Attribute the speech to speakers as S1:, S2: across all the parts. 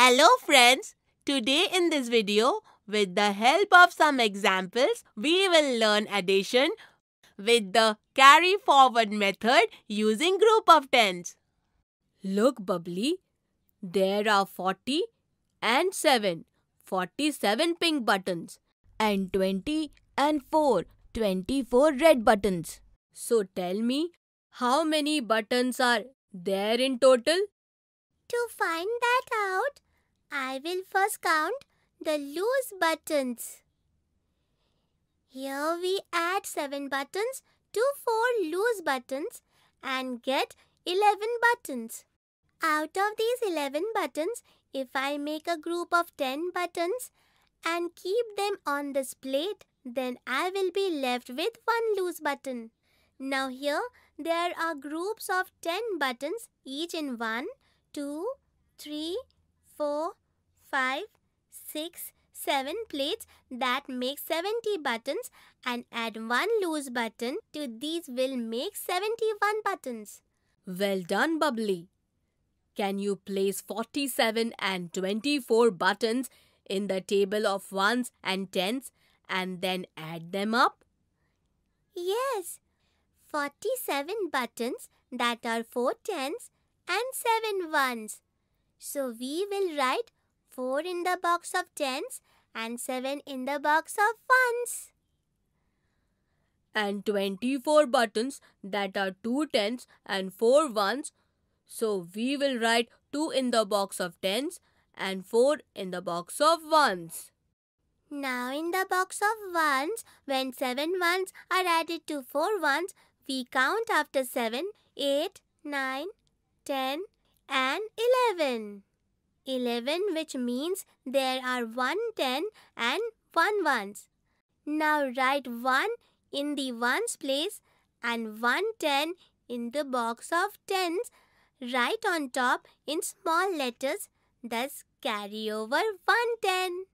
S1: Hello friends! Today in this video, with the help of some examples, we will learn addition with the carry forward method using group of tens. Look Bubbly, there are 40 and 7, 47 pink buttons and 20 and 4, 24 red buttons. So tell me, how many buttons are there in total?
S2: To find that I will first count the loose buttons. Here we add 7 buttons to 4 loose buttons and get 11 buttons. Out of these 11 buttons, if I make a group of 10 buttons and keep them on this plate, then I will be left with one loose button. Now here, there are groups of 10 buttons each in 1, 2, 3, 4, 5, 6, 7 plates that make 70 buttons and add one loose button to these will make 71 buttons. Well done,
S1: Bubbly. Can you place 47 and 24 buttons in the table of ones and tens and then add them up?
S2: Yes. 47 buttons that are 4 tens and 7 ones. So we will write 4 in the box of tens and 7 in the box of ones.
S1: And 24 buttons that are 2 tens and 4 ones. So we will write 2 in the box of tens and 4 in the box of
S2: ones. Now in the box of ones, when 7 ones are added to 4 ones, we count after 7, 8, 9, 10 and 11. 11 which means there are 1 10 and 1 ones. Now write 1 in the ones place and 1 10 in the box of tens. Write on top in small letters thus carry over 1
S1: 10.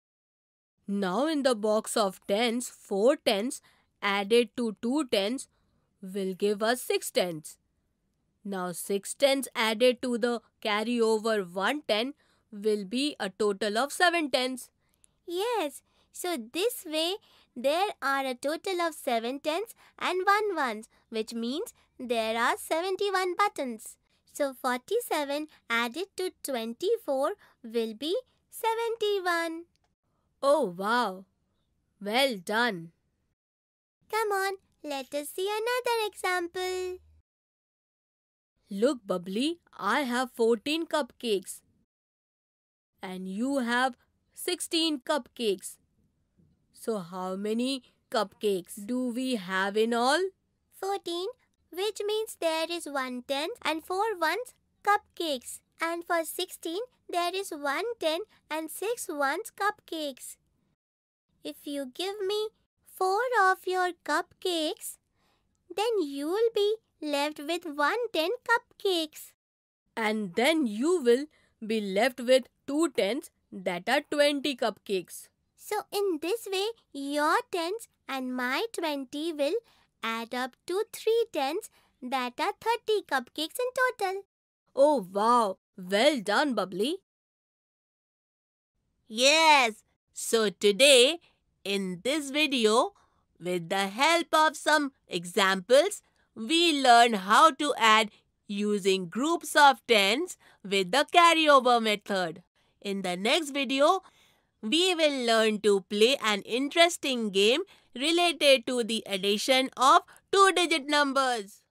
S1: Now in the box of tens 4 tens added to 2 tens will give us 6 tens. Now 6 tens added to the carry over 1 10 will be a total of 7 tens.
S2: Yes, so this way there are a total of 7 tens and 1 ones which means there are 71 buttons. So 47 added to 24 will be 71. Oh wow! Well done! Come on,
S1: let us see another example. Look, Bubbly, I have 14 cupcakes and you have 16 cupcakes. So how many cupcakes do we have
S2: in all? 14 which means there is one tenth and four ones cupcakes. And for 16 there is one ten and six ones cupcakes. If you give me four of your cupcakes, then you'll be left with one ten cupcakes.
S1: And then you will be left with two tens that are 20
S2: cupcakes. So in this way, your tens and my 20 will add up to three tens that are 30 cupcakes in total. Oh wow, well done Bubbly. Yes,
S1: so today in this video, with the help of some examples, we learn how to add using groups of tens with the carryover method. In the next video, we will learn to play an interesting game related to the addition of two-digit numbers.